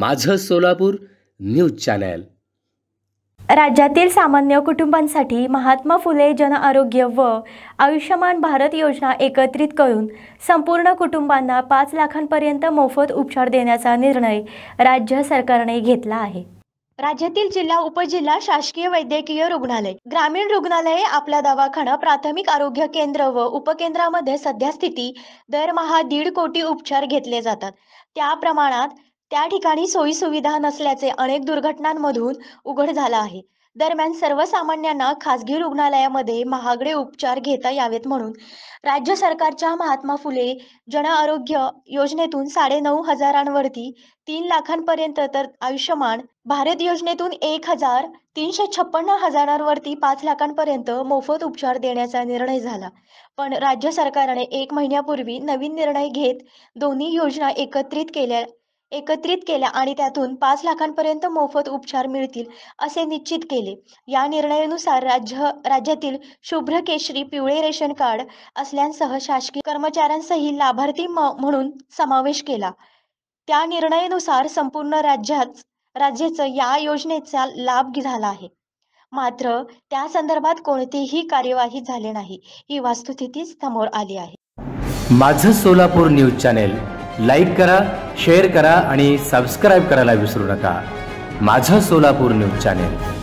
माझं Solapur news channel राज्यातील सामान्य कुटुंबांसाठी महात्मा फुले जन आरोग्य व आयुष्यमान भारत योजना एकत्रित करून संपूर्ण कुटुंबांना पाच लाखांपर्यंत मोफत उपचार देण्याचा निर्णय राज्य सरकारने घेतला आहे राज्यातील जिल्हा उपजिल्हा शासकीय वैद्यकीय रुग्णालय ग्रामीण रुग्णालये आपला दवाखाना प्राथमिक आरोग्य केंद्र व उपकेंद्रामध्ये सध्या स्थिती दरमहा दीड कोटी उपचार घेतले जातात त्या प्रमाणात त्या ठिकाणी सोयीसुविधा नसल्याचे अनेक दुर्घटनांमधून उघड झाला आहे दरम्यान सर्वसामान्यांना खासगी रुग्णालयामध्ये महागडे उपचार घेता यावेत म्हणून राज्य सरकारच्या महात्मा फुले जन आरोग्य योजनेतून साडे नऊ हजारांवरती तीन लाखांपर्यंत तर आयुष्यमान भारत योजनेतून एक हजार तीनशे छप्पन्न हजारांवरती पाच लाखांपर्यंत मोफत उपचार देण्याचा निर्णय झाला पण राज्य सरकारने एक महिन्यापूर्वी नवीन निर्णय घेत दोन्ही योजना एकत्रित केल्या एकत्रित केल्या आणि त्यातून पाच लाखांपर्यंत मोफत उपचार मिळतील असे निश्चित केले या निर्णयानुसार राज्य राज्यातील शुभ्र केशरी पिवळे रेशन कार्ड असल्यासह शासकीय कर्मचाऱ्यांसही लाभार्थी म्हणून समावेश केला त्या निर्णयानुसार संपूर्ण राज्यात राज्याचं या योजनेचा लाभ झाला आहे मात्र त्या संदर्भात कोणतीही कार्यवाही झाले नाही ही वास्तुस्थिती समोर आली आहे माझं सोलापूर न्यूज चॅनेल लाईक करा शेअर करा आणि सबस्क्राईब करायला विसरू नका माझं सोलापूर न्यूज चॅनेल